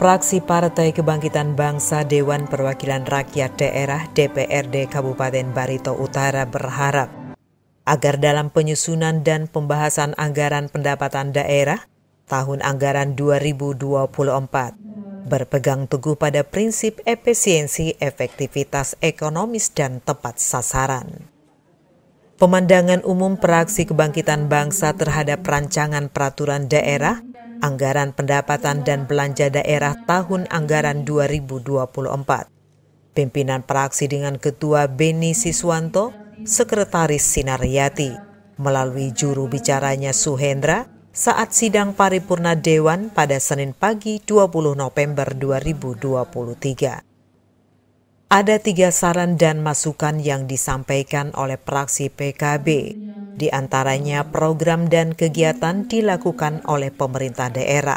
Praksi Partai Kebangkitan Bangsa Dewan Perwakilan Rakyat Daerah DPRD Kabupaten Barito Utara berharap agar dalam penyusunan dan pembahasan anggaran pendapatan daerah tahun anggaran 2024 berpegang teguh pada prinsip efisiensi, efektivitas ekonomis dan tepat sasaran. Pemandangan umum praksi Kebangkitan Bangsa terhadap rancangan peraturan daerah Anggaran Pendapatan dan Belanja Daerah tahun anggaran 2024. Pimpinan praksi dengan Ketua Beni Siswanto, Sekretaris Sinaryati, melalui juru bicaranya Suhendra saat sidang paripurna Dewan pada Senin pagi 20 November 2023. Ada tiga saran dan masukan yang disampaikan oleh praksi PKB di antaranya program dan kegiatan dilakukan oleh pemerintah daerah.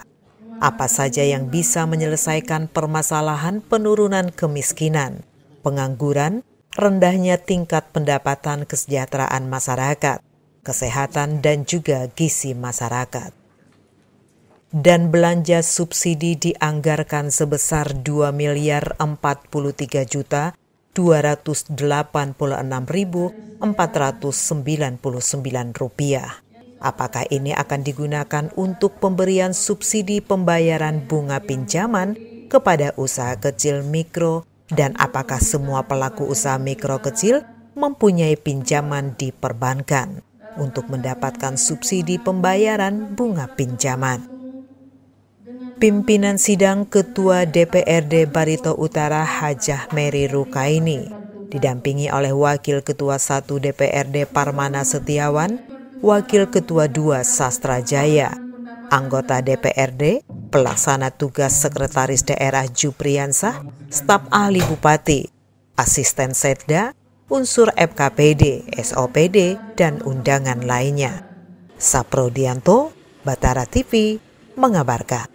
Apa saja yang bisa menyelesaikan permasalahan penurunan kemiskinan, pengangguran, rendahnya tingkat pendapatan kesejahteraan masyarakat, kesehatan dan juga gizi masyarakat. Dan belanja subsidi dianggarkan sebesar 2 miliar 43 juta 286.499 rupiah. Apakah ini akan digunakan untuk pemberian subsidi pembayaran bunga pinjaman kepada usaha kecil mikro dan apakah semua pelaku usaha mikro kecil mempunyai pinjaman di perbankan untuk mendapatkan subsidi pembayaran bunga pinjaman? pimpinan sidang Ketua DPRD Barito Utara Hajah Mary Rukaini. Didampingi oleh Wakil Ketua 1 DPRD Parmana Setiawan, Wakil Ketua 2 Sastra Jaya, anggota DPRD, pelaksana tugas Sekretaris Daerah Jupriansah, staf ahli Bupati, asisten Setda, unsur FKPD, SOPD, dan undangan lainnya. Saprodianto, Batara TV, mengabarkan.